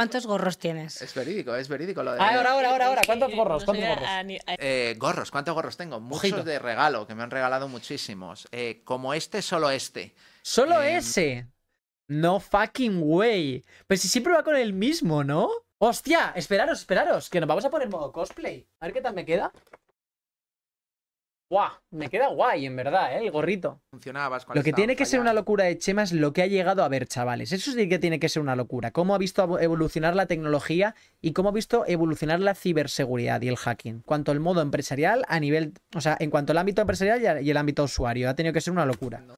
¿Cuántos gorros tienes? Es verídico, es verídico lo de. ahora, ahora, ahora, ahora. ¿Cuántos gorros? ¿Cuántos gorros? Eh, gorros, ¿cuántos gorros tengo? Muchos de regalo, que me han regalado muchísimos. Eh, como este, solo este. ¿Solo em, ese? No fucking way. Pues si siempre va con el mismo, ¿no? ¡Hostia! Esperaros, esperaros, que nos vamos a poner en modo cosplay. A ver qué tal me queda. Guau, me queda guay, en verdad, ¿eh? el gorrito. Lo que tiene que ser una locura de Chema es lo que ha llegado a ver, chavales. Eso sí que tiene que ser una locura. Cómo ha visto evolucionar la tecnología y cómo ha visto evolucionar la ciberseguridad y el hacking. Cuanto al modo empresarial, a nivel. O sea, en cuanto al ámbito empresarial y el ámbito usuario. Ha tenido que ser una locura.